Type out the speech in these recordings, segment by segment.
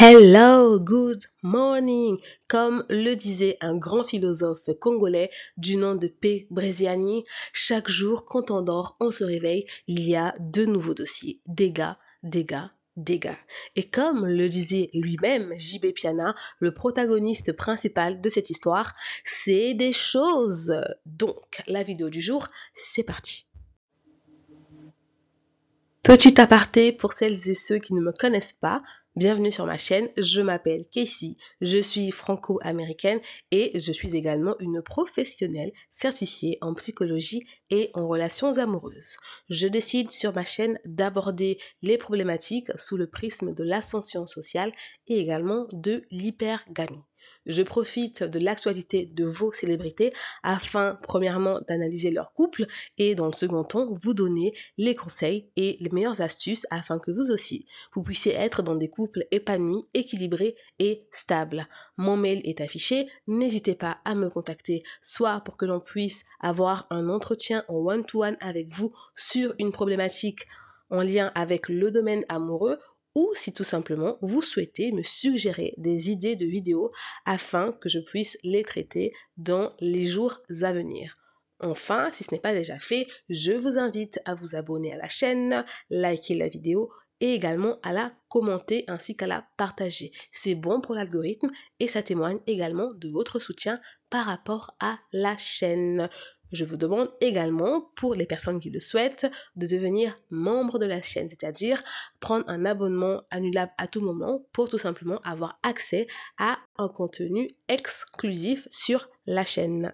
Hello, good morning. Comme le disait un grand philosophe congolais du nom de P. Breziani, chaque jour quand on dort, on se réveille, il y a de nouveaux dossiers, dégâts, dégâts, dégâts. Et comme le disait lui-même JB Piana, le protagoniste principal de cette histoire, c'est des choses. Donc, la vidéo du jour, c'est parti. Petit aparté pour celles et ceux qui ne me connaissent pas, Bienvenue sur ma chaîne, je m'appelle Casey, je suis franco-américaine et je suis également une professionnelle certifiée en psychologie et en relations amoureuses. Je décide sur ma chaîne d'aborder les problématiques sous le prisme de l'ascension sociale et également de l'hypergamie je profite de l'actualité de vos célébrités afin, premièrement, d'analyser leur couple et, dans le second temps, vous donner les conseils et les meilleures astuces afin que vous aussi, vous puissiez être dans des couples épanouis, équilibrés et stables. Mon mail est affiché, n'hésitez pas à me contacter, soit pour que l'on puisse avoir un entretien en one-to-one -one avec vous sur une problématique en lien avec le domaine amoureux ou si tout simplement vous souhaitez me suggérer des idées de vidéos afin que je puisse les traiter dans les jours à venir. Enfin, si ce n'est pas déjà fait, je vous invite à vous abonner à la chaîne, liker la vidéo et également à la commenter ainsi qu'à la partager. C'est bon pour l'algorithme et ça témoigne également de votre soutien par rapport à la chaîne. Je vous demande également, pour les personnes qui le souhaitent, de devenir membre de la chaîne, c'est-à-dire prendre un abonnement annulable à tout moment pour tout simplement avoir accès à un contenu exclusif sur la chaîne.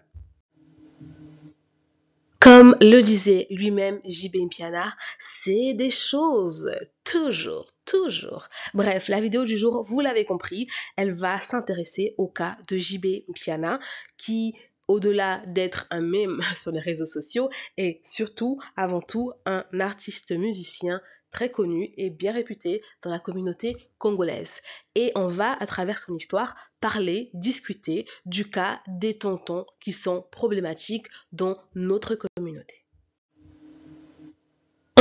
Comme le disait lui-même JB Mpiana, c'est des choses, toujours, toujours. Bref, la vidéo du jour, vous l'avez compris, elle va s'intéresser au cas de JB Mpiana qui au-delà d'être un mème sur les réseaux sociaux, et surtout, avant tout, un artiste musicien très connu et bien réputé dans la communauté congolaise. Et on va, à travers son histoire, parler, discuter du cas des tontons qui sont problématiques dans notre communauté.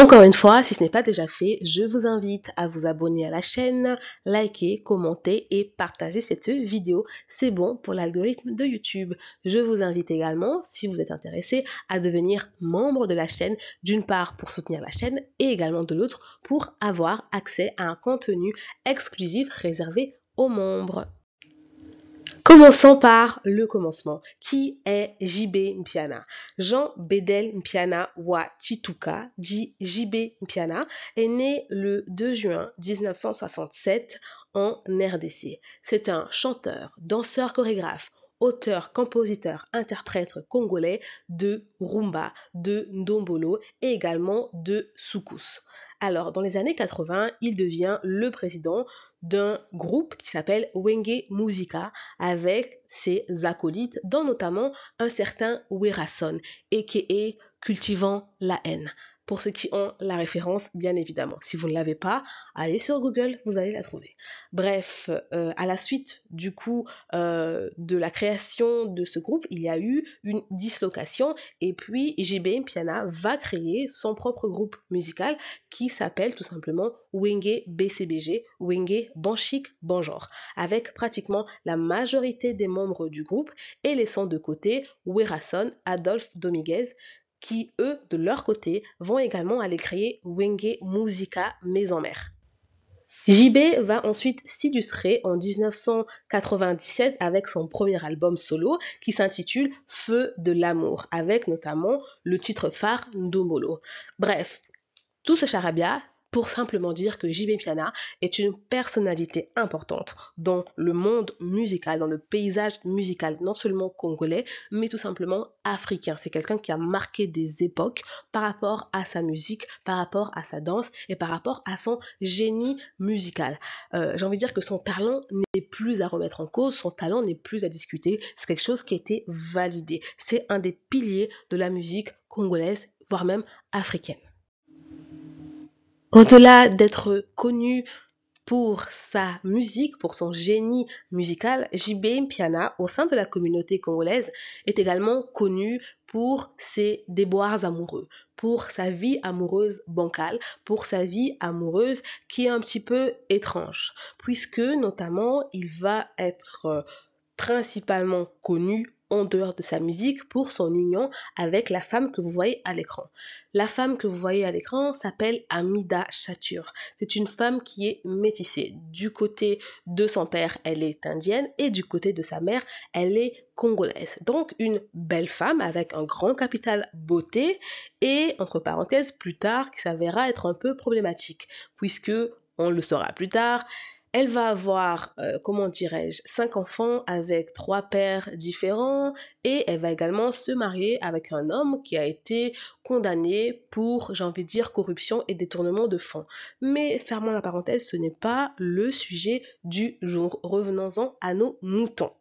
Encore une fois, si ce n'est pas déjà fait, je vous invite à vous abonner à la chaîne, liker, commenter et partager cette vidéo. C'est bon pour l'algorithme de YouTube. Je vous invite également, si vous êtes intéressé, à devenir membre de la chaîne, d'une part pour soutenir la chaîne et également de l'autre pour avoir accès à un contenu exclusif réservé aux membres. Commençons par le commencement. Qui est JB Mpiana Jean Bedel Mpiana wa Chituka, dit JB Mpiana, est né le 2 juin 1967 en RDC. C'est un chanteur, danseur, chorégraphe, auteur, compositeur, interprète congolais de rumba, de ndombolo et également de soukous. Alors, dans les années 80, il devient le président d'un groupe qui s'appelle Wenge Musica avec ses acolytes, dont notamment un certain Werason, est cultivant la haine. Pour ceux qui ont la référence, bien évidemment. Si vous ne l'avez pas, allez sur Google, vous allez la trouver. Bref, euh, à la suite du coup euh, de la création de ce groupe, il y a eu une dislocation et puis JB Piana va créer son propre groupe musical qui s'appelle tout simplement Wenge BCBG, Wenge Banchic Banjor, avec pratiquement la majorité des membres du groupe et laissant de côté Werason, Adolphe Dominguez, qui, eux, de leur côté, vont également aller créer Wenge Musica Maison Mère. JB va ensuite s'illustrer en 1997 avec son premier album solo qui s'intitule Feu de l'amour, avec notamment le titre phare Ndomolo. Bref, tout ce charabia, pour simplement dire que JB Piana est une personnalité importante dans le monde musical, dans le paysage musical, non seulement congolais, mais tout simplement africain. C'est quelqu'un qui a marqué des époques par rapport à sa musique, par rapport à sa danse et par rapport à son génie musical. Euh, J'ai envie de dire que son talent n'est plus à remettre en cause, son talent n'est plus à discuter, c'est quelque chose qui a été validé. C'est un des piliers de la musique congolaise, voire même africaine. Au-delà d'être connu pour sa musique, pour son génie musical, JB Mpiana, au sein de la communauté congolaise, est également connu pour ses déboires amoureux, pour sa vie amoureuse bancale, pour sa vie amoureuse qui est un petit peu étrange, puisque notamment il va être euh, principalement connu dehors de sa musique pour son union avec la femme que vous voyez à l'écran. La femme que vous voyez à l'écran s'appelle Amida Chatur. C'est une femme qui est métissée. Du côté de son père, elle est indienne et du côté de sa mère, elle est congolaise. Donc une belle femme avec un grand capital beauté et entre parenthèses plus tard qui s'avérera être un peu problématique puisque on le saura plus tard, elle va avoir, euh, comment dirais-je, cinq enfants avec trois pères différents et elle va également se marier avec un homme qui a été condamné pour, j'ai envie de dire, corruption et détournement de fonds. Mais fermons la parenthèse, ce n'est pas le sujet du jour. Revenons-en à nos moutons.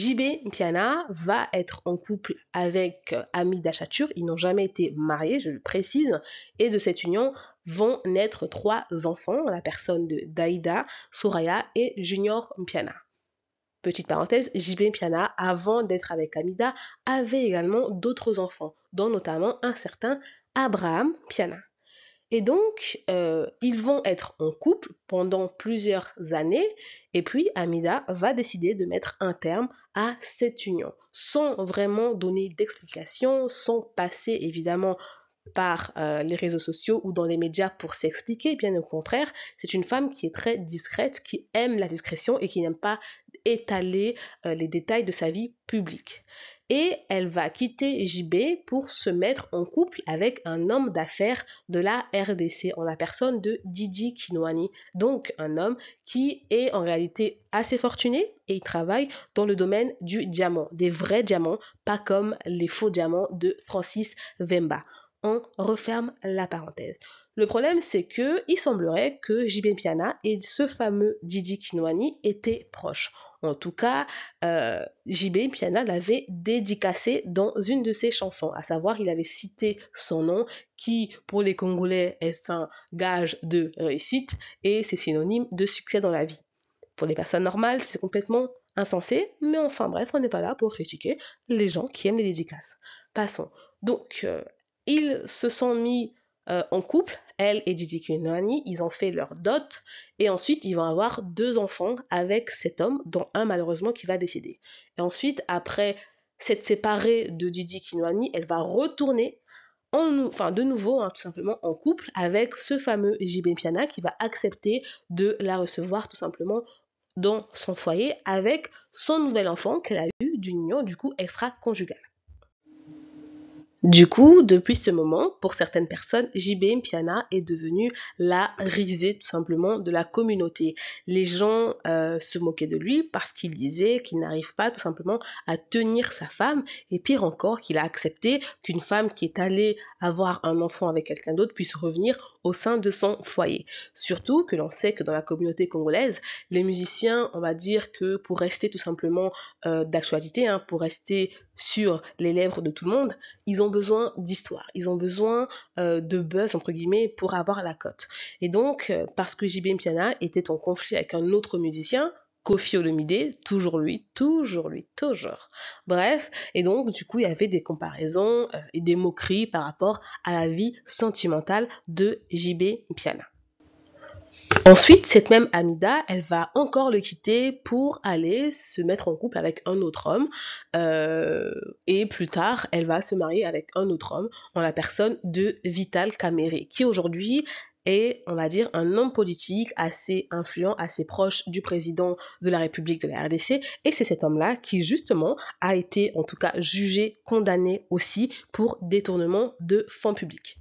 JB Mpiana va être en couple avec euh, Amida Chatur, Ils n'ont jamais été mariés, je le précise. Et de cette union vont naître trois enfants, la personne de Daïda, Soraya et Junior Mpiana. Petite parenthèse, JB Piana, avant d'être avec Amida, avait également d'autres enfants, dont notamment un certain Abraham Piana. Et donc, euh, ils vont être en couple pendant plusieurs années, et puis Amida va décider de mettre un terme à cette union, sans vraiment donner d'explication, sans passer évidemment par euh, les réseaux sociaux ou dans les médias pour s'expliquer, bien au contraire, c'est une femme qui est très discrète, qui aime la discrétion et qui n'aime pas étaler euh, les détails de sa vie publique et elle va quitter JB pour se mettre en couple avec un homme d'affaires de la RDC en la personne de Didi Kinoani. Donc un homme qui est en réalité assez fortuné et il travaille dans le domaine du diamant, des vrais diamants, pas comme les faux diamants de Francis Vemba on referme la parenthèse. Le problème, c'est que il semblerait que JB Piana et ce fameux Didi Kinoani étaient proches. En tout cas, euh, JB Piana l'avait dédicacé dans une de ses chansons, à savoir il avait cité son nom, qui pour les Congolais est un gage de réussite et c'est synonyme de succès dans la vie. Pour les personnes normales, c'est complètement insensé, mais enfin bref, on n'est pas là pour critiquer les gens qui aiment les dédicaces. Passons. Donc, euh, ils se sont mis euh, en couple, elle et Didi Kinoani, ils ont fait leur dot et ensuite ils vont avoir deux enfants avec cet homme, dont un malheureusement qui va décéder. Et ensuite, après s'être séparée de Didi Kinoani, elle va retourner en, enfin, de nouveau, hein, tout simplement, en couple avec ce fameux JB Piana qui va accepter de la recevoir tout simplement dans son foyer avec son nouvel enfant qu'elle a eu d'une union du coup extra-conjugale. Du coup, depuis ce moment, pour certaines personnes, JBM Piana est devenu la risée tout simplement de la communauté. Les gens euh, se moquaient de lui parce qu'il disait qu'il n'arrive pas tout simplement à tenir sa femme et pire encore qu'il a accepté qu'une femme qui est allée avoir un enfant avec quelqu'un d'autre puisse revenir au sein de son foyer. Surtout que l'on sait que dans la communauté congolaise, les musiciens, on va dire que pour rester tout simplement euh, d'actualité, hein, pour rester sur les lèvres de tout le monde, ils ont besoin d'histoire, ils ont besoin euh, de buzz, entre guillemets, pour avoir la cote. Et donc, euh, parce que JB Mpiana était en conflit avec un autre musicien, Kofi Olomide, toujours lui, toujours lui, toujours. Bref, et donc du coup il y avait des comparaisons euh, et des moqueries par rapport à la vie sentimentale de JB Piana. Ensuite, cette même Amida, elle va encore le quitter pour aller se mettre en couple avec un autre homme. Euh, et plus tard, elle va se marier avec un autre homme en la personne de Vital Kamere, qui aujourd'hui est, on va dire, un homme politique assez influent, assez proche du président de la République de la RDC. Et c'est cet homme-là qui, justement, a été, en tout cas, jugé, condamné aussi pour détournement de fonds publics.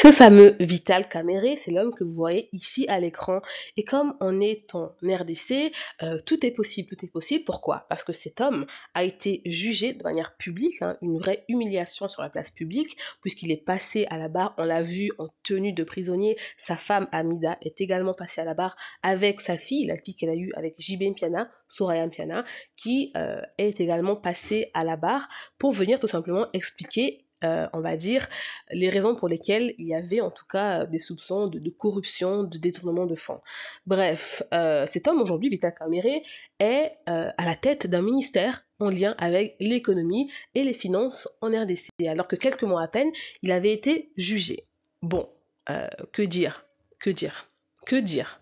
Ce fameux Vital Caméré, c'est l'homme que vous voyez ici à l'écran. Et comme on est en RDC, euh, tout est possible, tout est possible. Pourquoi Parce que cet homme a été jugé de manière publique, hein, une vraie humiliation sur la place publique, puisqu'il est passé à la barre, on l'a vu en tenue de prisonnier. Sa femme Amida est également passée à la barre avec sa fille, la fille qu'elle a eue avec JB Piana, Soraya Piana, qui euh, est également passée à la barre pour venir tout simplement expliquer euh, on va dire, les raisons pour lesquelles il y avait en tout cas des soupçons de, corruption, de détournement de fonds. Bref, euh, cet homme aujourd'hui, Vita Kamere, est euh, à la tête d'un ministère en lien avec l'économie et les finances en RDC, alors que quelques mois à peine, il avait été jugé. Bon, que dire Que dire Que dire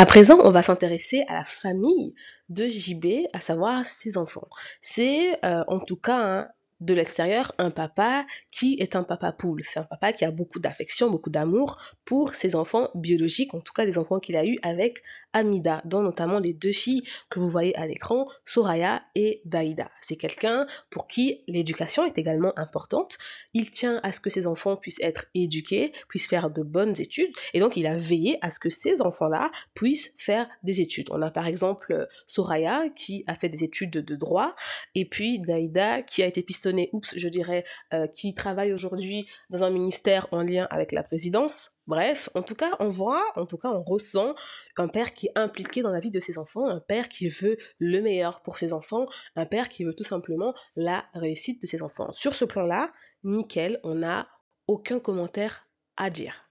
à présent, on va s'intéresser à la famille de JB, à savoir ses enfants. C'est en tout cas un hein, de l'extérieur un papa qui est un papa poule. C'est un papa qui a beaucoup d'affection, beaucoup d'amour pour ses enfants biologiques, en tout cas les enfants qu'il a eu avec Amida, dont notamment les deux filles que vous voyez à l'écran, Soraya et Daïda. C'est quelqu'un pour qui l'éducation est également importante. Il tient à ce que ses enfants puissent être éduqués, puissent faire de bonnes études, et donc il a veillé à ce que ces enfants-là puissent faire des études. On a par exemple euh, Soraya qui a fait des études de droit, et puis Daïda qui a été pistolet oups, je dirais, euh, qui travaille aujourd'hui dans un ministère en lien avec la présidence. Bref, en tout cas, on voit, en tout cas, on ressent un père qui est impliqué dans la vie de ses enfants, un père qui veut le meilleur pour ses enfants, un père qui veut tout simplement la réussite de ses enfants. Sur ce plan-là, nickel, on n'a aucun commentaire à dire.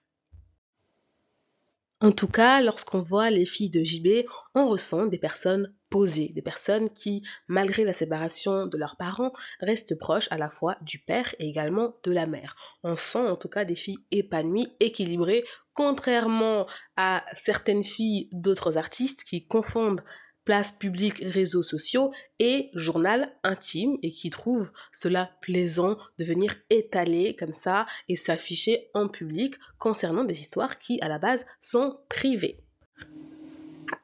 En tout cas, lorsqu'on voit les filles de JB, on ressent des personnes posées, des personnes qui, malgré la séparation de leurs parents, restent proches à la fois du père et également de la mère. On sent en tout cas des filles épanouies, équilibrées, contrairement à certaines filles d'autres artistes qui confondent place publique, réseaux sociaux et journal intime et qui trouvent cela plaisant de venir étaler comme ça et s'afficher en public concernant des histoires qui à la base sont privées.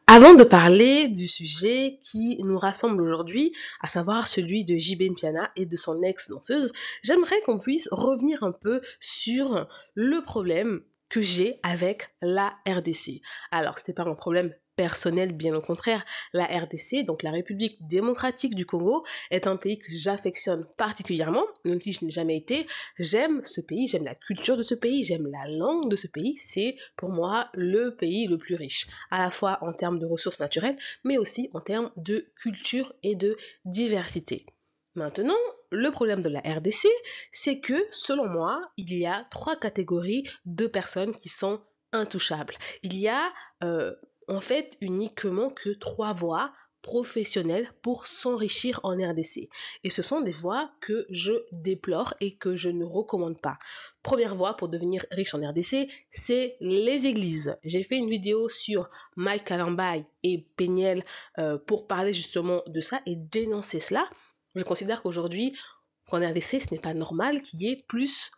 Avant de parler du sujet qui nous rassemble aujourd'hui, à savoir celui de JB Mpiana et de son ex-danseuse, j'aimerais qu'on puisse revenir un peu sur le problème que j'ai avec la RDC. Alors, c'était pas un problème personnel, bien au contraire. La RDC, donc la République démocratique du Congo, est un pays que j'affectionne particulièrement, même si je n'ai jamais été. J'aime ce pays, j'aime la culture de ce pays, j'aime la langue de ce pays. C'est pour moi le pays le plus riche, à la fois en termes de ressources naturelles, mais aussi en termes de culture et de diversité. Maintenant, le problème de la RDC, c'est que, selon moi, il y a trois catégories de personnes qui sont intouchables. Il y a euh, en fait uniquement que trois voies professionnelles pour s'enrichir en RDC. Et ce sont des voies que je déplore et que je ne recommande pas. Première voie pour devenir riche en RDC, c'est les églises. J'ai fait une vidéo sur Mike Alambay et Peignel euh, pour parler justement de ça et dénoncer cela. Je considère qu'aujourd'hui, en RDC, ce n'est pas normal qu'il y ait plus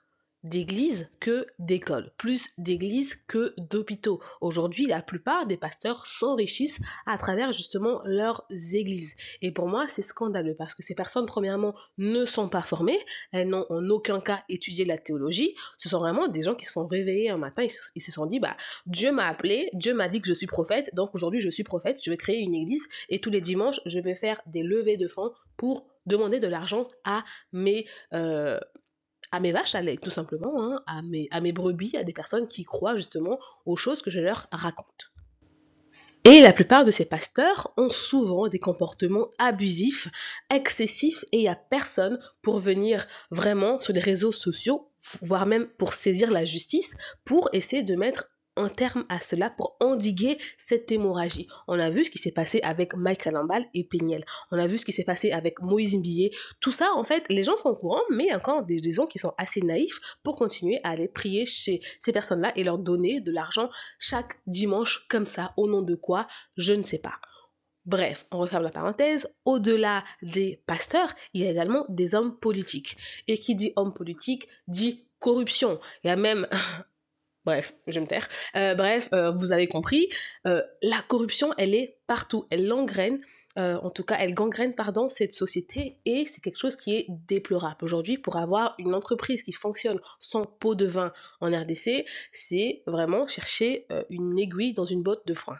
d'églises que d'écoles, plus d'églises que d'hôpitaux. Aujourd'hui, la plupart des pasteurs s'enrichissent à travers justement leurs églises. Et pour moi, c'est scandaleux parce que ces personnes, premièrement, ne sont pas formées, elles n'ont en aucun cas étudié la théologie. Ce sont vraiment des gens qui se sont réveillés un matin, ils se, sont dit, bah, Dieu m'a appelé, Dieu m'a dit que je suis prophète, donc aujourd'hui je suis prophète, je vais créer une église et tous les dimanches, je vais faire des levées de fonds pour demander de l'argent à mes... Euh, à mes vaches, à tout simplement, hein, à, mes, à mes brebis, à des personnes qui croient justement aux choses que je leur raconte. Et la plupart de ces pasteurs ont souvent des comportements abusifs, excessifs, et il n'y a personne pour venir vraiment sur les réseaux sociaux, voire même pour saisir la justice, pour essayer de mettre un terme à cela pour endiguer cette hémorragie. On a vu ce qui s'est passé avec Mike Kalambal et Peignel. On a vu ce qui s'est passé avec Moïse Mbillet. Tout ça, en fait, les gens sont au courant, mais encore des, gens qui sont assez naïfs pour continuer à aller prier chez ces personnes-là et leur donner de l'argent chaque dimanche comme ça, au nom de quoi, je ne sais pas. Bref, on referme la parenthèse, au-delà des pasteurs, il y a également des hommes politiques. Et qui dit homme politique dit corruption. Il y a même Bref, je me taire. Euh, bref, euh, vous avez compris, euh, la corruption, elle est partout, elle l'engraine euh, en tout cas, elle gangrène, pardon, cette société et c'est quelque chose qui est déplorable. Aujourd'hui, pour avoir une entreprise qui fonctionne sans pot de vin en RDC, c'est vraiment chercher euh, une aiguille dans une botte de foin.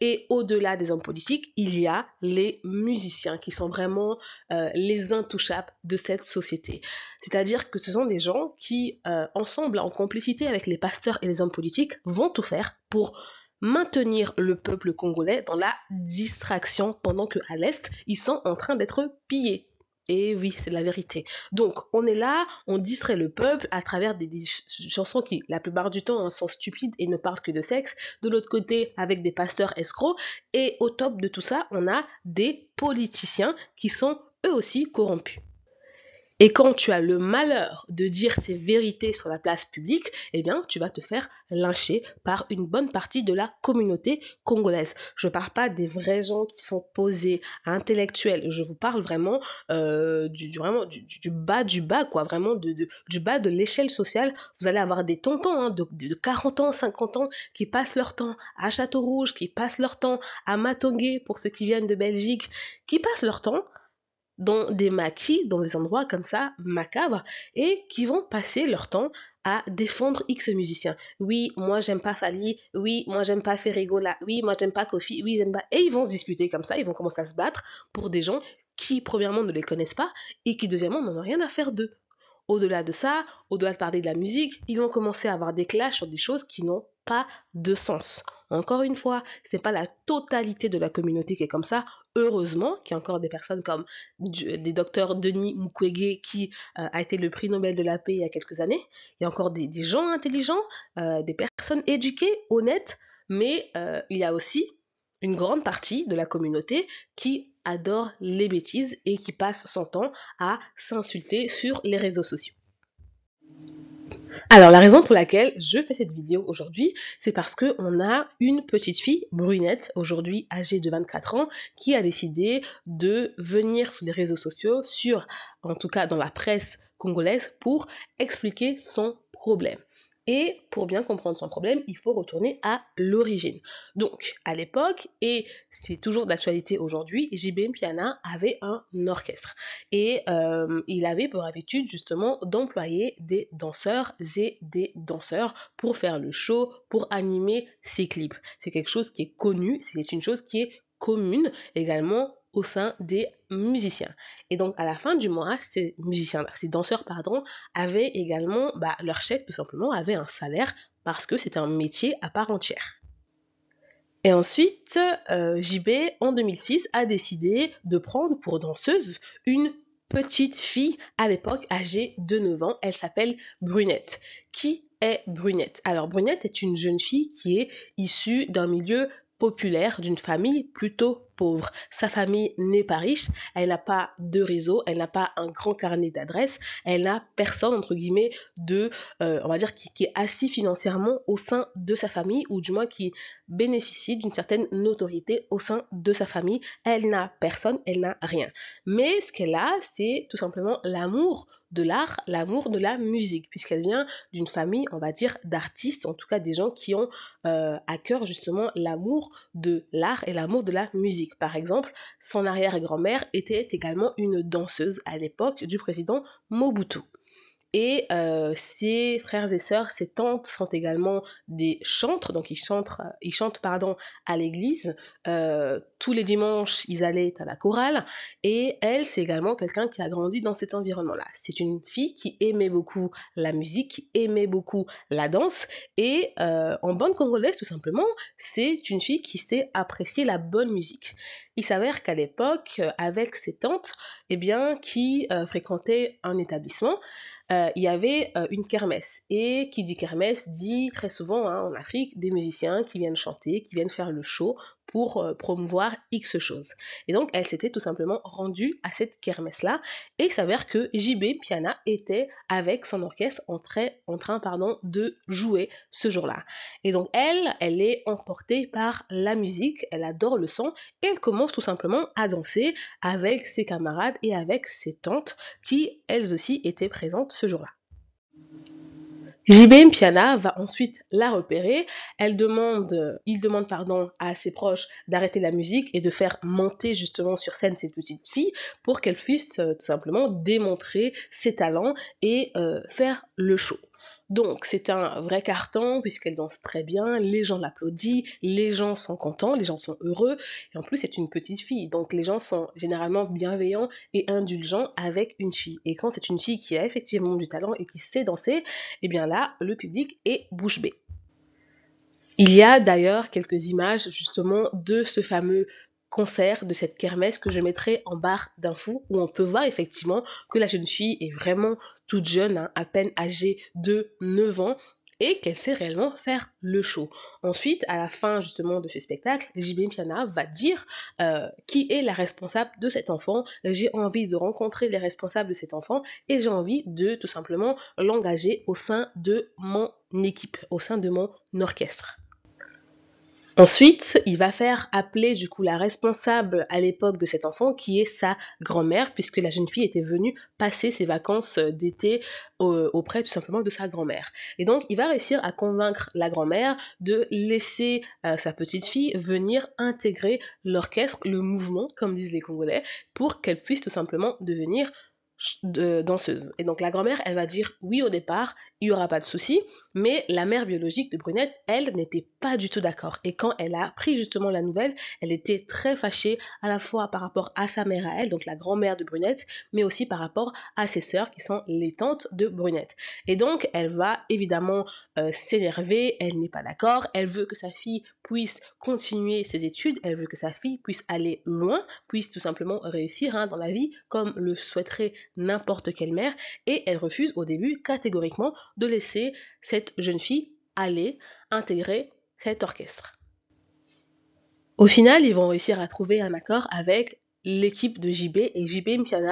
Et au-delà des hommes politiques, il y a les musiciens qui sont vraiment euh, les intouchables de cette société. C'est-à-dire que ce sont des gens qui, ensemble, en complicité avec les pasteurs et les hommes politiques, vont tout faire pour maintenir le peuple congolais dans la distraction pendant que à l'est, ils sont en train d'être pillés. Et oui, c'est la vérité. Donc, on est là, on distrait le peuple à travers des, chansons qui, la plupart du temps, hein, sont stupides et ne parlent que de sexe. De l'autre côté, avec des pasteurs escrocs. Et au top de tout ça, on a des politiciens qui sont eux aussi corrompus. Et quand tu as le malheur de dire ces vérités sur la place publique, eh bien, tu vas te faire lyncher par une bonne partie de la communauté congolaise. Je ne parle pas des vrais gens qui sont posés, intellectuels. Je vous parle vraiment, euh, du, vraiment du, bas du bas, quoi. Vraiment du bas de l'échelle sociale. Vous allez avoir des tontons hein, de, de, 40 ans, 50 ans qui passent leur temps à Château Rouge, qui passent leur temps à Matongué pour ceux qui viennent de Belgique, qui passent leur temps dans des maquis, dans des endroits comme ça macabres, et qui vont passer leur temps à défendre X musiciens. Oui, moi j'aime pas Fali, oui, moi j'aime pas Ferrigola, oui, moi j'aime pas Kofi, oui, j'aime pas. Et ils vont se disputer comme ça, ils vont commencer à se battre pour des gens qui, premièrement, ne les connaissent pas et qui, deuxièmement, n'en ont rien à faire d'eux. Au-delà de ça, au-delà de parler de la musique, ils vont commencer à avoir des clashs sur des choses qui n'ont pas de sens. Encore une fois, ce n'est pas la totalité de la communauté qui est comme ça. Heureusement qu'il y a encore des personnes comme les docteurs Denis Mukwege qui euh, a été le prix Nobel de la paix il y a quelques années. Il y a encore des, gens intelligents, euh, des personnes éduquées, honnêtes, mais euh, il y a aussi une grande partie de la communauté qui adore les bêtises et qui passe son temps à s'insulter sur les réseaux sociaux. Alors la raison pour laquelle je fais cette vidéo aujourd'hui, c'est parce que on a une petite fille brunette aujourd'hui âgée de 24 ans qui a décidé de venir sur les réseaux sociaux, sur en tout cas dans la presse congolaise pour expliquer son problème. Et pour bien comprendre son problème, il faut retourner à l'origine. Donc, à l'époque, et c'est toujours d'actualité aujourd'hui, JB Piana avait un orchestre. Et euh, il avait pour habitude justement d'employer des danseurs et des danseurs pour faire le show, pour animer ses clips. C'est quelque chose qui est connu, c'est une chose qui est commune également au sein des musiciens. Et donc à la fin du mois, ces musiciens, ces danseurs, pardon, avaient également bah, leur chèque tout simplement, avaient un salaire parce que c'était un métier à part entière. Et ensuite, euh, JB, en 2006, a décidé de prendre pour danseuse une petite fille, à l'époque âgée de 9 ans. Elle s'appelle Brunette. Qui est Brunette Alors, Brunette est une jeune fille qui est issue d'un milieu populaire, d'une famille plutôt pauvre. Sa famille n'est pas riche, elle n'a pas de réseau, elle n'a pas un grand carnet d'adresses, elle n'a personne, entre guillemets, de, euh, on va dire, qui, est assis financièrement au sein de sa famille, ou du moins qui bénéficie d'une certaine notoriété au sein de sa famille. Elle n'a personne, elle n'a rien. Mais ce qu'elle a, c'est tout simplement l'amour de l'art, l'amour de la musique, puisqu'elle vient d'une famille, on va dire, d'artistes, en tout cas des gens qui ont euh, à cœur justement l'amour de l'art et l'amour de la musique. Par exemple, son arrière-grand-mère était également une danseuse à l'époque du président Mobutu. Et euh, ses frères et sœurs, ses tantes sont également des chantres, donc ils chantent, euh, ils chantent pardon, à l'église. Euh, tous les dimanches, ils allaient à la chorale. Et elle, c'est également quelqu'un qui a grandi dans cet environnement-là. C'est une fille qui aimait beaucoup la musique, qui aimait beaucoup la danse. Et en bande congolaise, tout simplement, c'est une fille qui sait apprécier la bonne musique. Il s'avère qu'à l'époque, euh, avec ses tantes, eh bien, qui euh, fréquentaient un établissement, euh, il y avait une kermesse. Et qui dit kermesse dit très souvent hein, en Afrique des musiciens qui viennent chanter, qui viennent faire le show pour euh, promouvoir X choses. Et donc, elle s'était tout simplement rendue à cette kermesse-là et il s'avère que JB Piana était avec son orchestre en, train de jouer ce jour-là. Et donc, elle, elle est emportée par la musique, elle adore le son et elle commence tout simplement à danser avec ses camarades et avec ses tantes qui, elles aussi, étaient présentes ce jour-là. JBM Piana va ensuite la repérer. Elle demande, euh, il demande pardon à ses proches d'arrêter la musique et de faire monter justement sur scène cette petite fille pour qu'elle puisse euh, tout simplement démontrer ses talents et euh, faire le show. Donc c'est un vrai carton puisqu'elle danse très bien, les gens l'applaudissent, les gens sont contents, les gens sont heureux et en plus c'est une petite fille. Donc les gens sont généralement bienveillants et indulgents avec une fille. Et quand c'est une fille qui a effectivement du talent et qui sait danser, eh bien là le public est bouche bée. Il y a d'ailleurs quelques images justement de ce fameux concert de cette kermesse que je mettrai en barre d'infos où on peut voir effectivement que la jeune fille est vraiment toute jeune, hein, à peine âgée de 9 ans et qu'elle sait réellement faire le show. Ensuite, à la fin justement de ce spectacle, JB Piana va dire euh, qui est la responsable de cet enfant. J'ai envie de rencontrer les responsables de cet enfant et j'ai envie de tout simplement l'engager au sein de mon équipe, au sein de mon orchestre. Ensuite, il va faire appeler du coup la responsable à l'époque de cet enfant, qui est sa grand-mère, puisque la jeune fille était venue passer ses vacances euh, d'été auprès tout simplement de sa grand-mère. Et donc, il va réussir à convaincre la grand-mère de laisser euh, sa petite fille venir intégrer l'orchestre, le mouvement, comme disent les Congolais, pour qu'elle puisse tout simplement devenir de danseuse. Et donc la grand-mère, elle va dire oui au départ, il y aura pas de souci, mais la mère biologique de Brunette, elle n'était pas du tout d'accord. Et quand elle a appris justement la nouvelle, elle était très fâchée à la fois par rapport à sa mère à elle, donc la grand-mère de Brunette, mais aussi par rapport à ses sœurs qui sont les tantes de Brunette. Et donc elle va évidemment euh, s'énerver, elle n'est pas d'accord, elle veut que sa fille puisse continuer ses études, elle veut que sa fille puisse aller loin, puisse tout simplement réussir hein, dans la vie comme le souhaiterait n'importe quelle mère et elle refuse au début catégoriquement de laisser cette jeune fille aller intégrer cet orchestre. Au final, ils vont réussir à trouver un accord avec l'équipe de JB et JB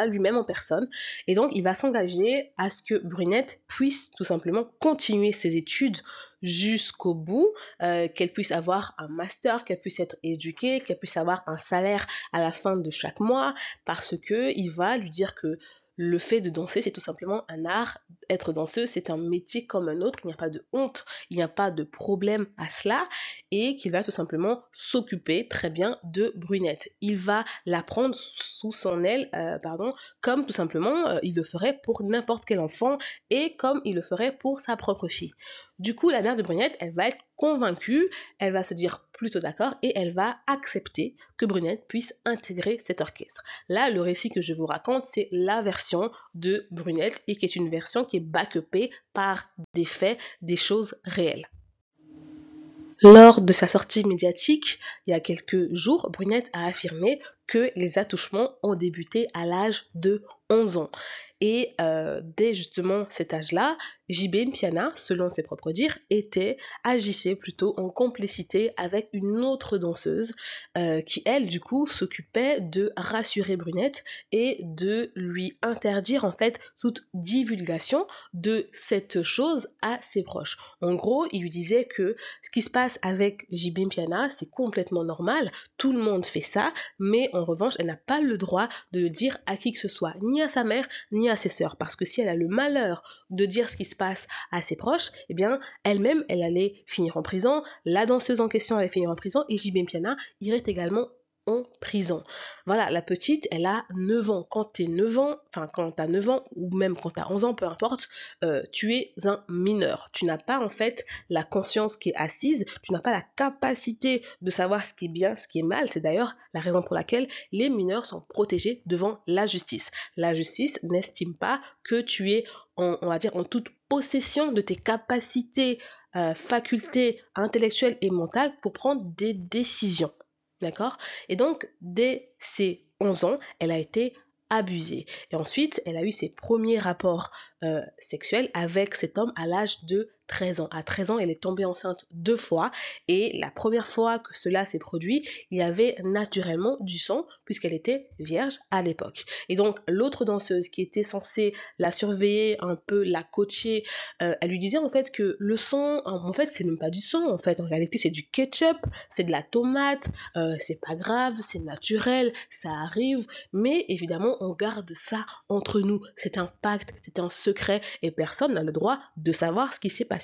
lui-même en personne. Et donc, il va s'engager à ce que Brunette puisse tout simplement continuer ses études jusqu'au bout, euh, qu'elle puisse avoir un master, qu'elle puisse être éduquée, qu'elle puisse avoir un salaire à la fin de chaque mois, parce qu'il va lui dire que le fait de danser, c'est tout simplement un art. Être danseuse, c'est un métier comme un autre. Il n'y a pas de honte, il n'y a pas de problème à cela. Et qu'il va tout simplement s'occuper très bien de Brunette. Il va la prendre sous son aile, euh, pardon, comme tout simplement euh, il le ferait pour n'importe quel enfant et comme il le ferait pour sa propre fille. Du coup, la mère de Brunette, elle va être convaincue, elle va se dire plutôt d'accord et elle va accepter que Brunette puisse intégrer cet orchestre. Là, le récit que je vous raconte, c'est la version de Brunette et qui est une version qui est backupée par des faits, des choses réelles. Lors de sa sortie médiatique, il y a quelques jours, Brunette a affirmé que les attouchements ont débuté à l'âge de 11 ans. Et euh, dès justement cet âge-là, JB Piana, selon ses propres dires, était, agissait plutôt en complicité avec une autre danseuse euh, qui, elle, du coup, s'occupait de rassurer Brunette et de lui interdire en fait toute divulgation de cette chose à ses proches. En gros, il lui disait que ce qui se passe avec JB Piana c'est complètement normal, tout le monde fait ça, mais en revanche, elle n'a pas le droit de le dire à qui que ce soit, ni à sa mère, ni à ses sœurs. Parce que si elle a le malheur de dire ce qui se passe à ses proches, eh bien, elle-même, elle allait finir en prison. La danseuse en question allait finir en prison. Et J.B. Piana irait également en prison. Voilà, la petite, elle a 9 ans. Quand t'es 9 ans, enfin quand t'as 9 ans, ou même quand t'as 11 ans, peu importe, euh, tu es un mineur. Tu n'as pas en fait la conscience qui est assise, tu n'as pas la capacité de savoir ce qui est bien, ce qui est mal. C'est d'ailleurs la raison pour laquelle les mineurs sont protégés devant la justice. La justice n'estime pas que tu es, en, on va dire, en toute possession de tes capacités, euh, facultés intellectuelles et mentales pour prendre des décisions. D'accord Et donc, dès ses 11 ans, elle a été abusée. Et ensuite, elle a eu ses premiers rapports euh, sexuels avec cet homme à l'âge de 13 ans. À 13 ans, elle est tombée enceinte deux fois et la première fois que cela s'est produit, il y avait naturellement du sang puisqu'elle était vierge à l'époque. Et donc l'autre danseuse qui était censée la surveiller un peu, la coacher, euh, elle lui disait en fait que le sang, en fait, c'est même pas du sang, en fait, en réalité, c'est du ketchup, c'est de la tomate, euh, c'est pas grave, c'est naturel, ça arrive, mais évidemment, on garde ça entre nous. C'est un pacte, c'est un secret et personne n'a le droit de savoir ce qui s'est passé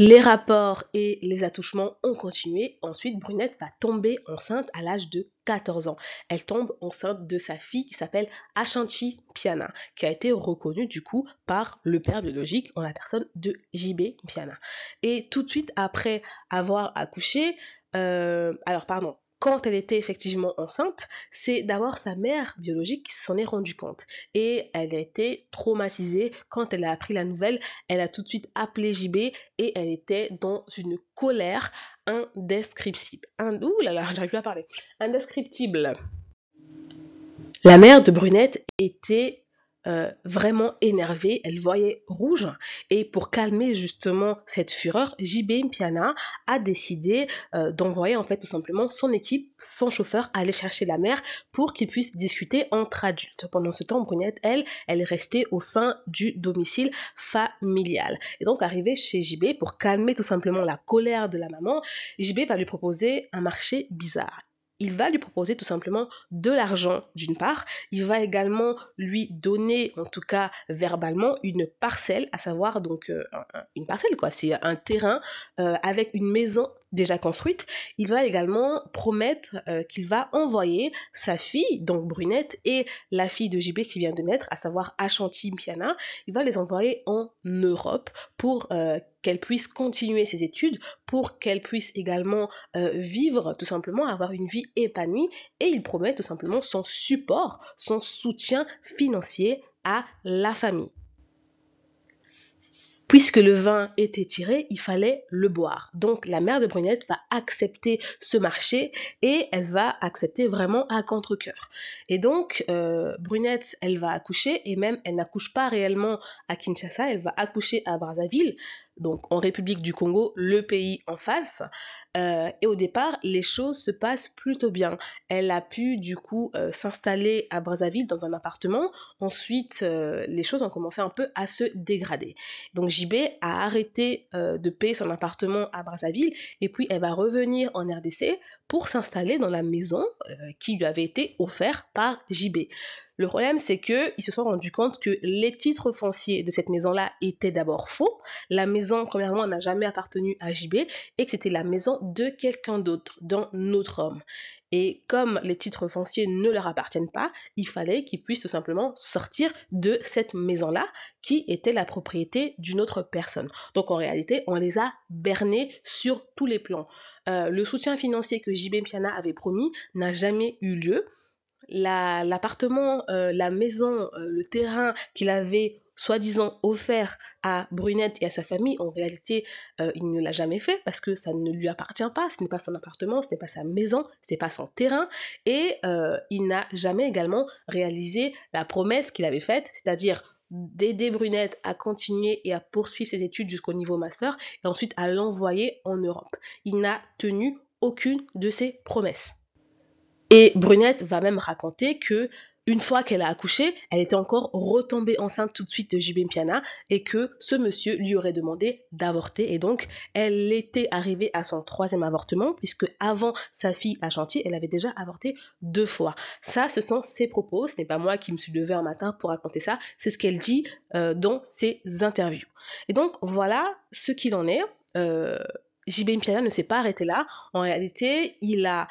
les rapports et les attouchements ont continué. Ensuite, Brunette va tomber enceinte à l'âge de 14 ans. Elle tombe enceinte de sa fille qui s'appelle Ashanti Piana, qui a été reconnue du coup par le père biologique en la personne de JB Piana. Et tout de suite après avoir accouché, euh, alors pardon, quand elle était effectivement enceinte, c'est d'abord sa mère biologique qui s'en est rendue compte. Et elle a été traumatisée quand elle a appris la nouvelle. Elle a tout de suite appelé JB et elle était dans une colère indescriptible. ouh là là, j'arrive plus à parler. Indescriptible. La mère de Brunette était euh, vraiment énervée, elle voyait rouge. Et pour calmer justement cette fureur, JB Mpiana a décidé euh, d'envoyer en fait tout simplement son équipe, son chauffeur, aller chercher la mère pour qu'ils puissent discuter entre adultes. Pendant ce temps, Brunette, elle, elle est restée au sein du domicile familial. Et donc arrivée chez JB, pour calmer tout simplement la colère de la maman, JB va lui proposer un marché bizarre il va lui proposer tout simplement de l'argent d'une part, il va également lui donner, en tout cas verbalement, une parcelle, à savoir donc euh, une parcelle quoi, c'est un terrain euh, avec une maison déjà construite, il va également promettre euh, qu'il va envoyer sa fille, donc Brunette, et la fille de JB qui vient de naître, à savoir Ashanti Piana, il va les envoyer en Europe pour euh, qu'elle puisse continuer ses études, pour qu'elle puisse également euh, vivre tout simplement, avoir une vie épanouie, et il promet tout simplement son support, son soutien financier à la famille. Puisque le vin était tiré, il fallait le boire. Donc la mère de Brunette va accepter ce marché et elle va accepter vraiment à contre-coeur. Et donc euh, Brunette, elle va accoucher et même elle n'accouche pas réellement à Kinshasa, elle va accoucher à Brazzaville donc en République du Congo, le pays en face. Euh, et au départ, les choses se passent plutôt bien. Elle a pu du coup euh, s'installer à Brazzaville dans un appartement. Ensuite, euh, les choses ont commencé un peu à se dégrader. Donc JB a arrêté de payer son appartement à Brazzaville et puis elle va revenir en RDC pour s'installer dans la maison euh, qui lui avait été offerte par JB. Le problème, c'est qu'ils se sont rendus compte que les titres fonciers de cette maison-là étaient d'abord faux. La maison, premièrement, n'a jamais appartenu à JB et que c'était la maison de quelqu'un d'autre, d'un autre homme. Et comme les titres fonciers ne leur appartiennent pas, il fallait qu'ils puissent tout simplement sortir de cette maison-là qui était la propriété d'une autre personne. Donc en réalité, on les a bernés sur tous les plans. Euh, le soutien financier que JB Piana avait promis n'a jamais eu lieu. L'appartement, euh, la, maison, euh, le terrain qu'il avait soi-disant offert à Brunette et à sa famille, en réalité, euh, il ne l'a jamais fait parce que ça ne lui appartient pas, ce n'est pas son appartement, ce n'est pas sa maison, ce n'est pas son terrain, et euh, il n'a jamais également réalisé la promesse qu'il avait faite, c'est-à-dire d'aider Brunette à continuer et à poursuivre ses études jusqu'au niveau master et ensuite à l'envoyer en Europe. Il n'a tenu aucune de ses promesses. Et Brunette va même raconter que une fois qu'elle a accouché, elle était encore retombée enceinte tout de suite de JB Piana et que ce monsieur lui aurait demandé d'avorter. Et donc, elle était arrivée à son troisième avortement puisque avant sa fille à chantier, elle avait déjà avorté deux fois. Ça, ce sont ses propos. Ce n'est pas moi qui me suis levée un matin pour raconter ça. C'est ce qu'elle dit euh, dans ses interviews. Et donc, voilà ce qu'il en est. Euh, Piana ne s'est pas arrêté là. En réalité, il a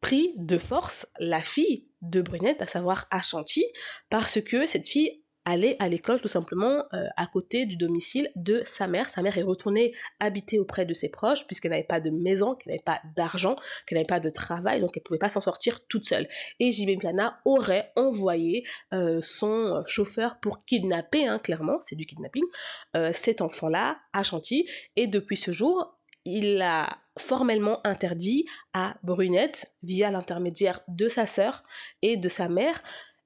pris de force la fille de Brunette, à savoir Ashanti, parce que cette fille allait à l'école tout simplement euh, à côté du domicile de sa mère. Sa mère est retournée habiter auprès de ses proches puisqu'elle n'avait pas de maison, qu'elle n'avait pas d'argent, qu'elle n'avait pas de travail, donc elle ne pouvait pas s'en sortir toute seule. Et Jimmy Piana aurait envoyé euh, son chauffeur pour kidnapper, hein, clairement, c'est du kidnapping, euh, cet enfant-là à Et depuis ce jour, il a formellement interdit à Brunette via l'intermédiaire de sa sœur et de sa mère.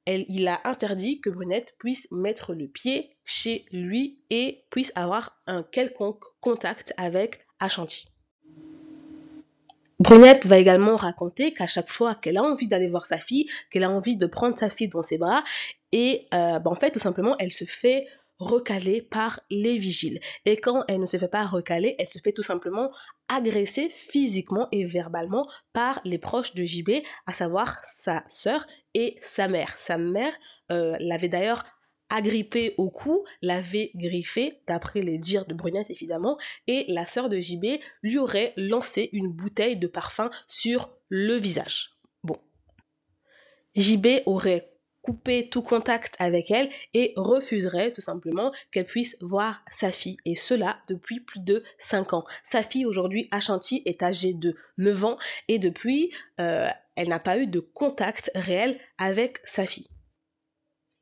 Elle, il a interdit que Brunette puisse mettre le pied chez lui et puisse avoir un quelconque contact avec Achanti. Brunette va également raconter qu'à chaque fois qu'elle a envie d'aller voir sa fille, qu'elle a envie de prendre sa fille dans ses bras, et euh, bah, en fait tout simplement elle se fait recalée par les vigiles. Et quand elle ne se fait pas recaler, elle se fait tout simplement agresser physiquement et verbalement par les proches de JB, à savoir sa sœur et sa mère. Sa mère euh, l'avait d'ailleurs agrippée au cou, l'avait griffée, d'après les dires de Brunette évidemment, et la sœur de JB lui aurait lancé une bouteille de parfum sur le visage. Bon. JB aurait couper tout contact avec elle et refuserait tout simplement qu'elle puisse voir sa fille. Et cela depuis plus de 5 ans. Sa fille aujourd'hui, Ashanti, est âgée de 9 ans et depuis, euh, elle n'a pas eu de contact réel avec sa fille.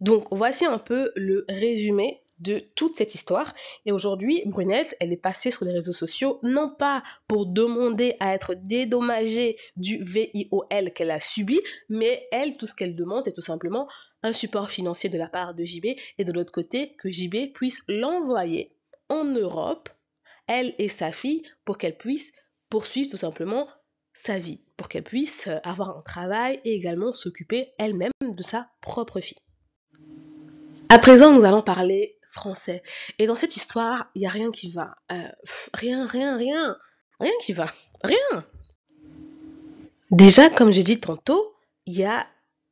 Donc voici un peu le résumé de toute cette histoire. Et aujourd'hui, Brunette, elle est passée sur les réseaux sociaux, non pas pour demander à être dédommagée du VIOL qu'elle a subi, mais elle, tout ce qu'elle demande, c'est tout simplement un support financier de la part de JB et de l'autre côté, que JB puisse l'envoyer en Europe, elle et sa fille, pour qu'elle puisse poursuivre tout simplement sa vie, pour qu'elle puisse avoir un travail et également s'occuper elle-même de sa propre fille. À présent, nous allons parler français. Et dans cette histoire, il n'y a rien qui va. Euh, rien, rien, rien. Rien qui va. Rien. Déjà, comme j'ai dit tantôt, il y a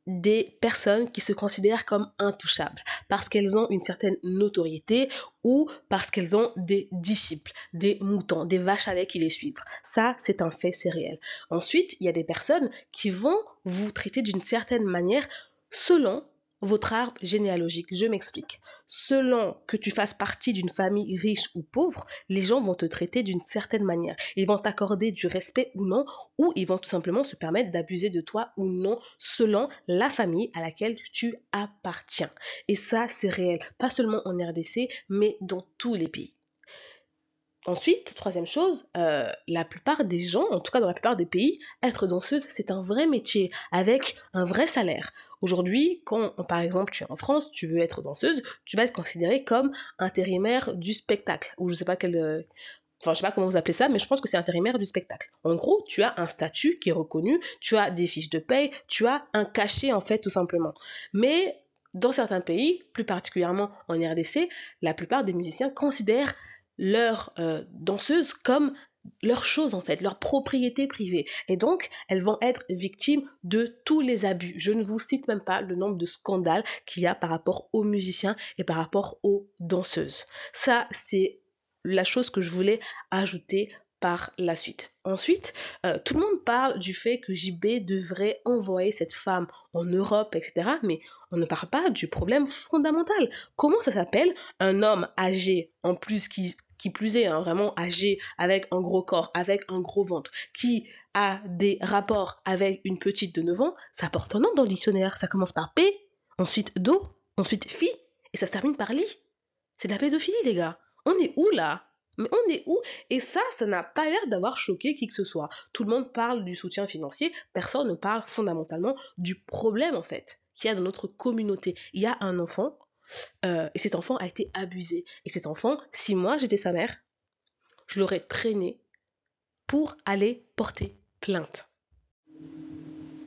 des personnes qui se considèrent comme intouchables parce qu'elles ont une certaine notoriété ou parce qu'elles ont des disciples, des moutons, des vaches à lait qui les suivent. Ça, c'est un fait, c'est réel. Ensuite, il y a des personnes qui vont vous traiter d'une certaine manière selon votre arbre généalogique. Je m'explique. Selon que tu fasses partie d'une famille riche ou pauvre, les gens vont te traiter d'une certaine manière. Ils vont t'accorder du respect ou non, ou ils vont tout simplement se permettre d'abuser de toi ou non, selon la famille à laquelle tu appartiens. Et ça, c'est réel. Pas seulement en RDC, mais dans tous les pays. Ensuite, troisième chose, euh, la plupart des gens, en tout cas dans la plupart des pays, être danseuse, c'est un vrai métier avec un vrai salaire. Aujourd'hui, quand par exemple tu es en France, tu veux être danseuse, tu vas être considéré comme intérimaire du spectacle, ou je sais pas quel... Euh, je sais pas comment vous appelez ça, mais je pense que c'est intérimaire du spectacle. En gros, tu as un statut qui est reconnu, tu as des fiches de paye, tu as un cachet, en fait, tout simplement. Mais dans certains pays, plus particulièrement en RDC, la plupart des musiciens considèrent leurs euh, danseuses comme leurs choses en fait, leur propriété privée. Et donc, elles vont être victimes de tous les abus. Je ne vous cite même pas le nombre de scandales qu'il y a par rapport aux musiciens et par rapport aux danseuses. Ça, c'est la chose que je voulais ajouter par la suite. Ensuite, euh, tout le monde parle du fait que JB devrait envoyer cette femme en Europe, etc. Mais on ne parle pas du problème fondamental. Comment ça s'appelle un homme âgé en plus qui qui plus est, hein, vraiment âgé, avec un gros corps, avec un gros ventre, qui a des rapports avec une petite de 9 ans, ça porte un nom dans le dictionnaire. Ça commence par P, ensuite Do, ensuite Fi, et ça se termine par Li. C'est de la pédophilie, les gars. On est où là mais on est où Et ça, ça n'a pas l'air d'avoir choqué qui que ce soit. Tout le monde parle du soutien financier, personne ne parle fondamentalement du problème en fait qu'il y a dans notre communauté. Il y a un enfant euh, et cet enfant a été abusé. Et cet enfant, si moi j'étais sa mère, je l'aurais traîné pour aller porter plainte.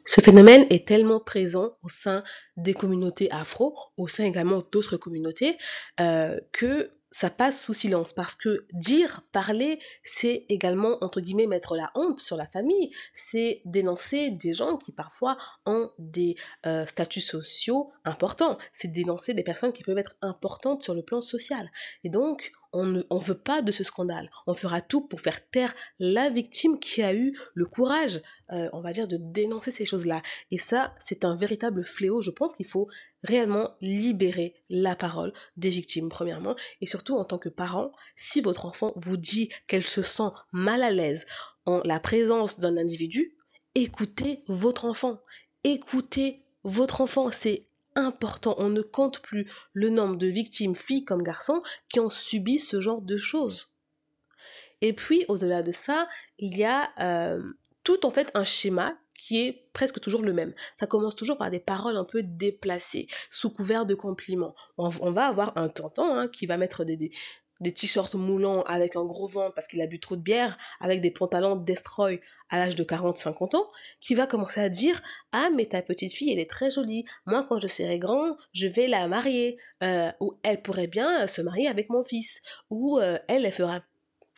Ce phénomène est tellement présent au sein des communautés afro, au sein également d'autres communautés, euh, que ça passe sous silence parce que dire, parler, c'est également, entre guillemets, mettre la honte sur la famille, c'est dénoncer des gens qui parfois ont des euh, statuts sociaux importants, c'est dénoncer des personnes qui peuvent être importantes sur le plan social. Et donc, on ne veut pas de ce scandale. On fera tout pour faire taire la victime qui a eu le courage, euh, on va dire, de dénoncer ces choses-là. Et ça, c'est un véritable fléau. Je pense qu'il faut réellement libérer la parole des victimes, premièrement. Et surtout, en tant que parent, si votre enfant vous dit qu'elle se sent mal à l'aise en la présence d'un individu, écoutez votre enfant. Écoutez votre enfant, c'est important. On ne compte plus le nombre de victimes, filles comme garçons, qui ont subi ce genre de choses. Et puis, au-delà de ça, il y a euh, tout en fait un schéma qui est presque toujours le même. Ça commence toujours par des paroles un peu déplacées, sous couvert de compliments. On, va avoir un tonton hein, qui va mettre des, des t-shirts moulants avec un gros vent parce qu'il a bu trop de bière, avec des pantalons destroy à l'âge de 40-50 ans, qui va commencer à dire Ah, mais ta petite fille, elle est très jolie. Moi, quand je serai grand, je vais la marier. Euh, ou elle pourrait bien se marier avec mon fils. Ou euh, elle, fera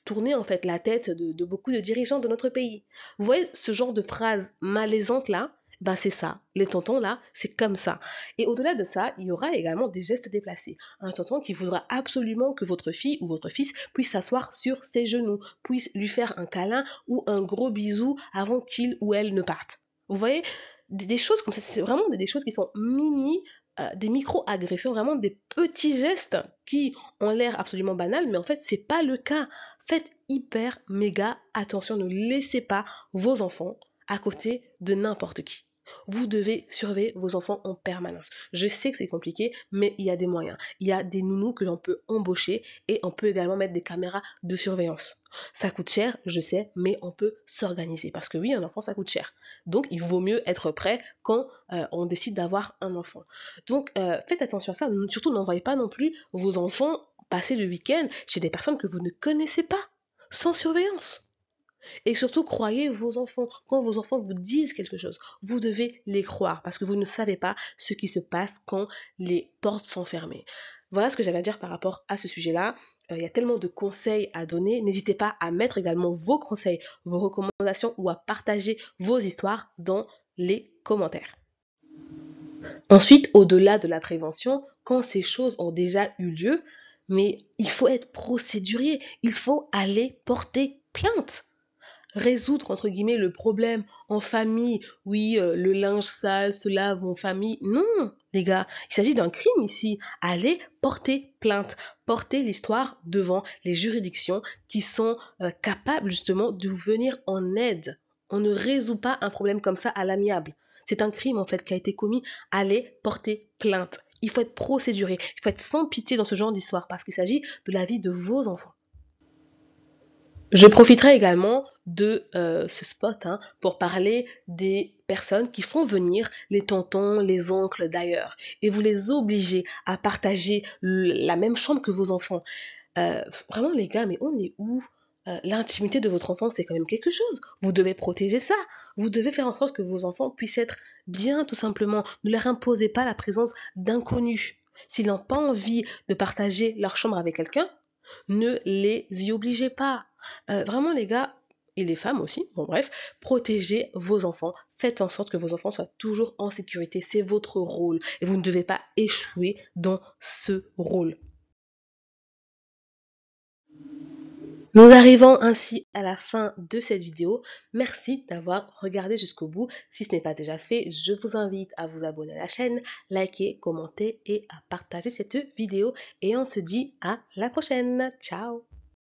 tourner en fait la tête de, de beaucoup de dirigeants de notre pays. Vous voyez ce genre de phrase malaisante là ben, c'est ça. Les tontons là, c'est comme ça. Et au-delà de ça, il y aura également des gestes déplacés. Un tonton qui voudra absolument que votre fille ou votre fils puisse s'asseoir sur ses genoux, puisse lui faire un câlin ou un gros bisou avant qu'il ou elle ne parte. Vous voyez, des, choses comme ça, c'est vraiment des, choses qui sont mini euh, des micro-agressions, vraiment des petits gestes qui ont l'air absolument banals, mais en fait, c'est pas le cas. Faites hyper méga attention, ne laissez pas vos enfants à côté de n'importe qui. Vous devez surveiller vos enfants en permanence. Je sais que c'est compliqué, mais il y a des moyens. Il y a des nounous que l'on peut embaucher et on peut également mettre des caméras de surveillance. Ça coûte cher, je sais, mais on peut s'organiser. Parce que oui, un enfant, ça coûte cher. Donc, il vaut mieux être prêt quand euh, on décide d'avoir un enfant. Donc, euh, faites attention à ça. Surtout, n'envoyez pas non plus vos enfants passer le week-end chez des personnes que vous ne connaissez pas, sans surveillance. Et surtout, croyez vos enfants. Quand vos enfants vous disent quelque chose, vous devez les croire parce que vous ne savez pas ce qui se passe quand les portes sont fermées. Voilà ce que j'avais à dire par rapport à ce sujet-là. Euh, il y a tellement de conseils à donner. N'hésitez pas à mettre également vos conseils, vos recommandations ou à partager vos histoires dans les commentaires. Ensuite, au-delà de la prévention, quand ces choses ont déjà eu lieu, mais il faut être procédurier, il faut aller porter plainte résoudre entre guillemets le problème en famille. Oui, euh, le linge sale se lave en famille. Non, les gars, il s'agit d'un crime ici. Allez porter plainte, porter l'histoire devant les juridictions qui sont euh, capables justement de vous venir en aide. On ne résout pas un problème comme ça à l'amiable. C'est un crime en fait qui a été commis. Allez porter plainte. Il faut être procéduré, il faut être sans pitié dans ce genre d'histoire parce qu'il s'agit de la vie de vos enfants. Je profiterai également de euh, ce spot hein, pour parler des personnes qui font venir les tontons, les oncles d'ailleurs, et vous les obligez à partager la même chambre que vos enfants. Euh, vraiment les gars, mais on est où euh, L'intimité de votre enfant, c'est quand même quelque chose. Vous devez protéger ça. Vous devez faire en sorte que vos enfants puissent être bien, tout simplement. Ne leur imposez pas la présence d'inconnus. S'ils n'ont pas envie de partager leur chambre avec quelqu'un, ne les y obligez pas. Euh, vraiment, les gars, et les femmes aussi, bon bref, protégez vos enfants. Faites en sorte que vos enfants soient toujours en sécurité. C'est votre rôle. Et vous ne devez pas échouer dans ce rôle. Nous arrivons ainsi à la fin de cette vidéo. Merci d'avoir regardé jusqu'au bout. Si ce n'est pas déjà fait, je vous invite à vous abonner à la chaîne, liker, commenter et à partager cette vidéo. Et on se dit à la prochaine. Ciao